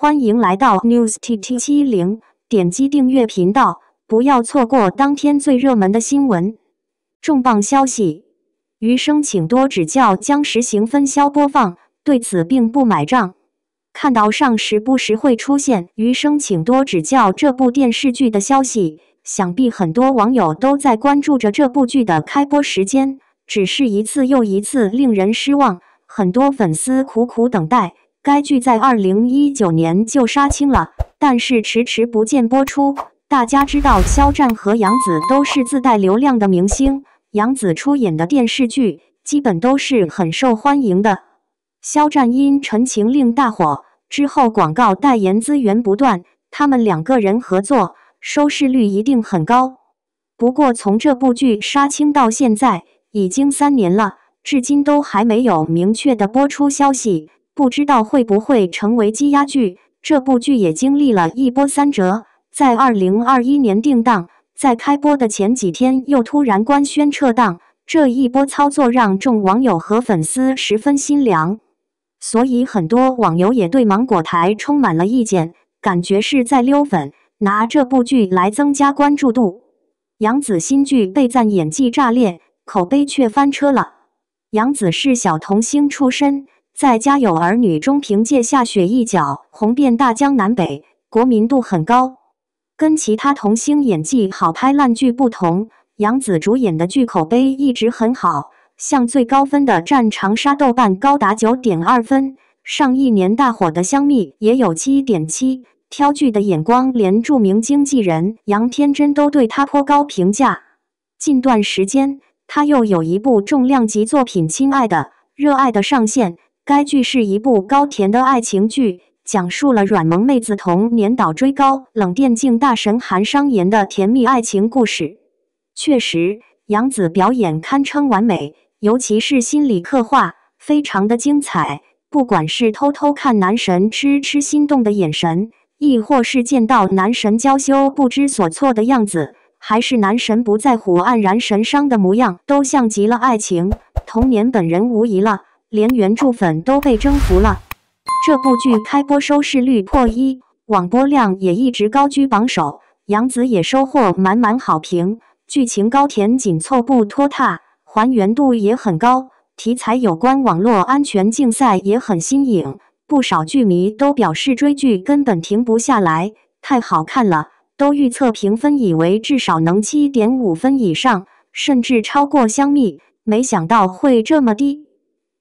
欢迎来到 News T T 七零，点击订阅频道，不要错过当天最热门的新闻。重磅消息，《余生请多指教》将实行分销播放，对此并不买账。看到上时不时会出现《余生请多指教》这部电视剧的消息，想必很多网友都在关注着这部剧的开播时间，只是一次又一次令人失望。很多粉丝苦苦等待。该剧在二零一九年就杀青了，但是迟迟不见播出。大家知道，肖战和杨紫都是自带流量的明星，杨紫出演的电视剧基本都是很受欢迎的。肖战因《陈情令》大火之后，广告代言资源不断，他们两个人合作，收视率一定很高。不过，从这部剧杀青到现在已经三年了，至今都还没有明确的播出消息。不知道会不会成为积压剧？这部剧也经历了一波三折，在二零二一年定档，在开播的前几天又突然官宣撤档，这一波操作让众网友和粉丝十分心凉。所以很多网友也对芒果台充满了意见，感觉是在溜粉，拿这部剧来增加关注度。杨紫新剧被赞演技炸裂，口碑却翻车了。杨紫是小童星出身。在《家有儿女》中，凭借下雪一角红遍大江南北，国民度很高。跟其他童星演技好拍烂剧不同，杨紫主演的剧口碑一直很好，像最高分的《战长沙》，豆瓣高达九点二分；上一年大火的《香蜜》也有七点七。挑剧的眼光，连著名经纪人杨天真都对他颇高评价。近段时间，他又有一部重量级作品《亲爱的，热爱的》上线。该剧是一部高甜的爱情剧，讲述了软萌妹子童年倒追高冷电竞大神韩商言的甜蜜爱情故事。确实，杨紫表演堪称完美，尤其是心理刻画非常的精彩。不管是偷偷看男神痴痴心动的眼神，亦或是见到男神娇羞不知所措的样子，还是男神不在乎黯然神伤的模样，都像极了爱情。童年本人无疑了。连原著粉都被征服了。这部剧开播收视率破一，网播量也一直高居榜首。杨紫也收获满满好评，剧情高甜紧凑不拖沓，还原度也很高。题材有关网络安全竞赛也很新颖，不少剧迷都表示追剧根本停不下来，太好看了，都预测评分以为至少能七点五分以上，甚至超过香蜜，没想到会这么低。